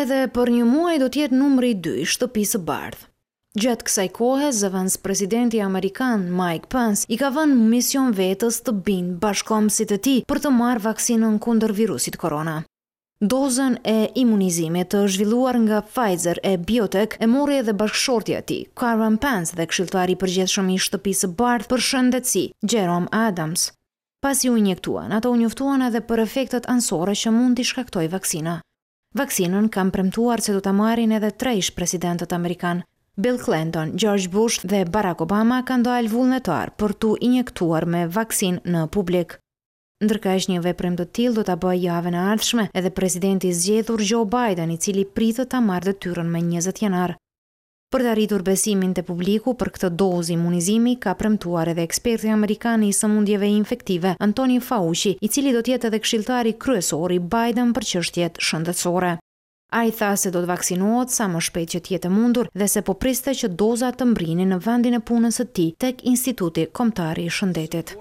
Edhe për një muaj do tjetë numri 2 i shtëpisë bardhë. Gjatë kësaj kohë, zëvëns presidenti Amerikan Mike Pence i ka vënë mision vetës të binë si të ti për të marë vaksinën kunder virusit korona. Dozën e imunizimit të zhvilluar nga Pfizer e Biotech e mori edhe bashkëshortja ti, Karen Pence dhe kshiltari përgjithshëm i shtëpisë bardh për shëndetësi, Jerome Adams. Pas ju injektuan, ato u njëftuan edhe për efektet ansore që mund t'i shkaktoj vaksina. Vaksinën kam premtuar që du të marin edhe tre ish presidentët Amerikan. Bill Clinton, George Bush dhe Barack Obama kanë dojel vullnetar për tu injektuar me vaksin në publik. Ndërka është një veprim të tilë do të bëj jave në ardhshme edhe presidenti zgjedhur Joe Biden i cili pritë të marrë dhe tyrën me 20 janarë. Për të arritur besimin të publiku për këtë dozë imunizimi, ka premtuar edhe eksperti Amerikani i sëmundjeve infektive, Antoni Fauci, i cili do tjetë edhe kshiltari kryesori Biden për qështjet shëndetsore. A i tha se do të vaksinuot sa më shpejt që tjetë mundur dhe se po priste që doza të mbrini në vendin e punës të ti tek Instituti Komtari i Shëndetit.